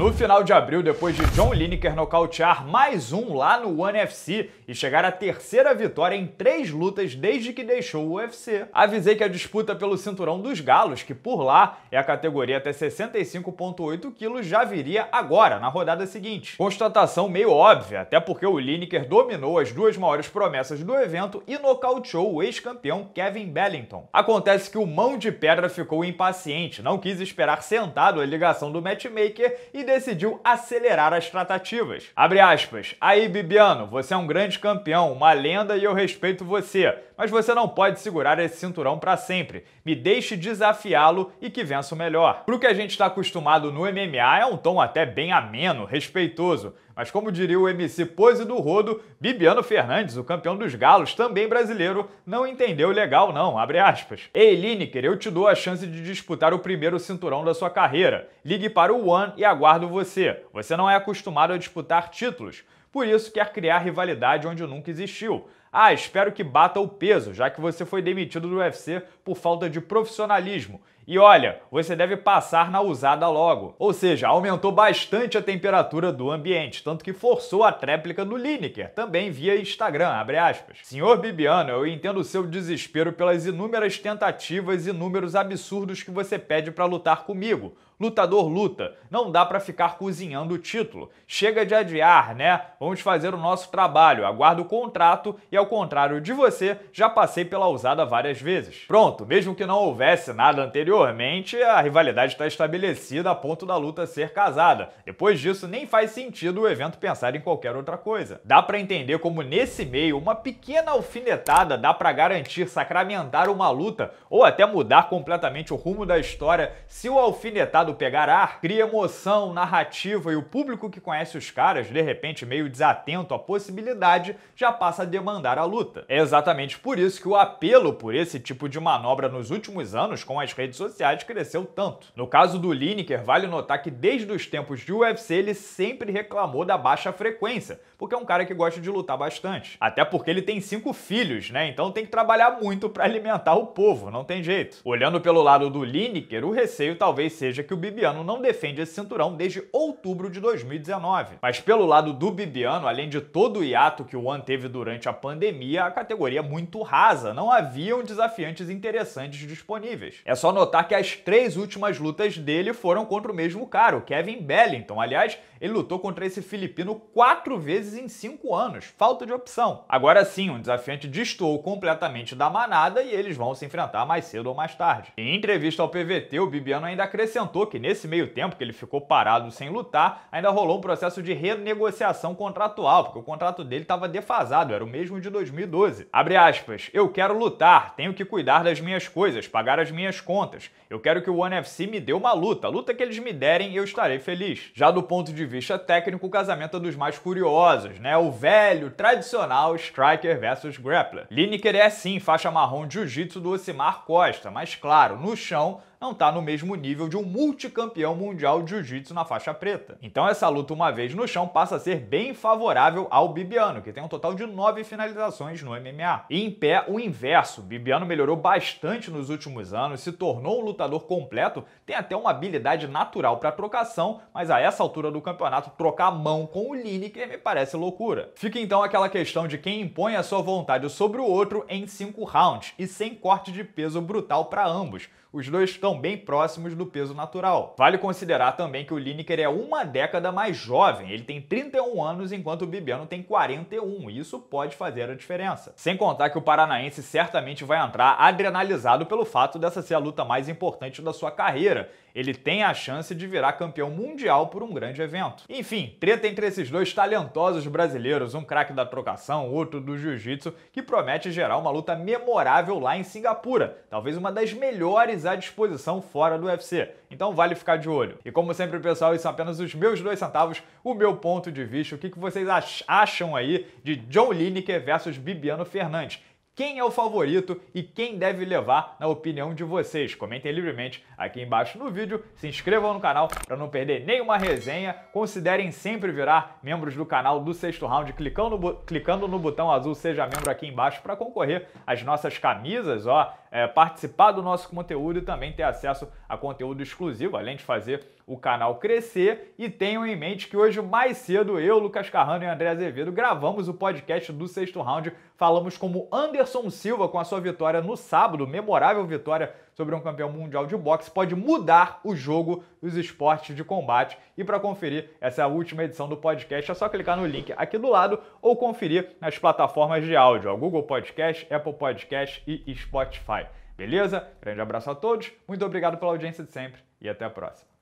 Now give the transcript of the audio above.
No final de abril, depois de John Lineker nocautear mais um lá no One FC e chegar à terceira vitória em três lutas desde que deixou o UFC, avisei que a disputa pelo cinturão dos galos, que por lá é a categoria até 65,8 quilos, já viria agora, na rodada seguinte. Constatação meio óbvia, até porque o Lineker dominou as duas maiores promessas do evento e nocauteou o ex-campeão Kevin Bellington. Acontece que o Mão de Pedra ficou impaciente, não quis esperar sentado a ligação do matchmaker e decidiu acelerar as tratativas. Abre aspas. Aí, Bibiano, você é um grande campeão, uma lenda e eu respeito você, mas você não pode segurar esse cinturão para sempre. Me deixe desafiá-lo e que vença o melhor. Pro que a gente está acostumado no MMA é um tom até bem ameno, respeitoso, mas como diria o MC Pose do Rodo, Bibiano Fernandes, o campeão dos galos, também brasileiro, não entendeu legal não, abre aspas. Ei, Lineker, eu te dou a chance de disputar o primeiro cinturão da sua carreira. Ligue para o One e aguardo você. Você não é acostumado a disputar títulos. Por isso quer criar rivalidade onde nunca existiu. Ah, espero que bata o peso, já que você foi demitido do UFC por falta de profissionalismo e olha, você deve passar na usada logo, ou seja, aumentou bastante a temperatura do ambiente, tanto que forçou a tréplica no Lineker, também via Instagram, abre aspas. Senhor Bibiano, eu entendo o seu desespero pelas inúmeras tentativas e números absurdos que você pede para lutar comigo. Lutador luta, não dá para ficar cozinhando o título. Chega de adiar, né? Vamos fazer o nosso trabalho, aguardo o contrato e ao contrário de você, já passei pela usada várias vezes. Pronto, mesmo que não houvesse nada anterior, anteriormente, a rivalidade está estabelecida a ponto da luta ser casada. Depois disso, nem faz sentido o evento pensar em qualquer outra coisa. Dá para entender como nesse meio, uma pequena alfinetada dá para garantir sacramentar uma luta ou até mudar completamente o rumo da história se o alfinetado pegar ar, cria emoção, narrativa e o público que conhece os caras, de repente meio desatento à possibilidade, já passa a demandar a luta. É exatamente por isso que o apelo por esse tipo de manobra nos últimos anos com as redes sociais cresceu tanto. No caso do Lineker, vale notar que desde os tempos de UFC ele sempre reclamou da baixa frequência, porque é um cara que gosta de lutar bastante. Até porque ele tem cinco filhos, né? Então tem que trabalhar muito para alimentar o povo, não tem jeito. Olhando pelo lado do Lineker, o receio talvez seja que o Bibiano não defende esse cinturão desde outubro de 2019. Mas pelo lado do Bibiano, além de todo o hiato que o One teve durante a pandemia, a categoria é muito rasa, não haviam desafiantes interessantes disponíveis. É só notar notar que as três últimas lutas dele foram contra o mesmo cara, o Kevin Bellington. Aliás, ele lutou contra esse filipino quatro vezes em cinco anos. Falta de opção. Agora sim, um desafiante destoou completamente da manada e eles vão se enfrentar mais cedo ou mais tarde. Em entrevista ao PVT, o Bibiano ainda acrescentou que nesse meio tempo que ele ficou parado sem lutar, ainda rolou um processo de renegociação contratual, porque o contrato dele estava defasado, era o mesmo de 2012. Abre aspas, eu quero lutar, tenho que cuidar das minhas coisas, pagar as minhas contas eu quero que o OneFC me dê uma luta. A luta que eles me derem, eu estarei feliz. Já do ponto de vista técnico, o casamento é dos mais curiosos, né? O velho, tradicional striker versus grappler. Lineker é sim faixa marrom jiu-jitsu do Osimar Costa, mas claro, no chão não está no mesmo nível de um multicampeão mundial de jiu-jitsu na faixa preta. Então essa luta uma vez no chão passa a ser bem favorável ao Bibiano, que tem um total de nove finalizações no MMA. E em pé, o inverso. Bibiano melhorou bastante nos últimos anos, se tornou um lutador completo, tem até uma habilidade natural para trocação, mas a essa altura do campeonato, trocar a mão com o Lineker me parece loucura. Fica então aquela questão de quem impõe a sua vontade sobre o outro em cinco rounds e sem corte de peso brutal para ambos. Os dois estão estão bem próximos do peso natural. Vale considerar também que o Lineker é uma década mais jovem, ele tem 31 anos enquanto o Bibiano tem 41, e isso pode fazer a diferença. Sem contar que o paranaense certamente vai entrar adrenalizado pelo fato dessa ser a luta mais importante da sua carreira ele tem a chance de virar campeão mundial por um grande evento. Enfim, treta entre esses dois talentosos brasileiros, um craque da trocação, outro do jiu-jitsu, que promete gerar uma luta memorável lá em Singapura, talvez uma das melhores à disposição fora do UFC. Então vale ficar de olho. E como sempre, pessoal, isso são é apenas os meus dois centavos, o meu ponto de vista, o que vocês acham aí de John Lineker versus Bibiano Fernandes quem é o favorito e quem deve levar na opinião de vocês. Comentem livremente aqui embaixo no vídeo, se inscrevam no canal para não perder nenhuma resenha, considerem sempre virar membros do canal do Sexto Round clicando no, clicando no botão azul Seja Membro aqui embaixo para concorrer às nossas camisas, ó, é, participar do nosso conteúdo e também ter acesso a conteúdo exclusivo, além de fazer o canal crescer. E tenham em mente que hoje, mais cedo, eu, Lucas Carrano e André Azevedo gravamos o podcast do sexto round. Falamos como Anderson Silva, com a sua vitória no sábado, memorável vitória sobre um campeão mundial de boxe pode mudar o jogo dos esportes de combate. E para conferir essa última edição do podcast, é só clicar no link aqui do lado ou conferir nas plataformas de áudio, ó, Google Podcast, Apple Podcast e Spotify. Beleza? Grande abraço a todos, muito obrigado pela audiência de sempre e até a próxima.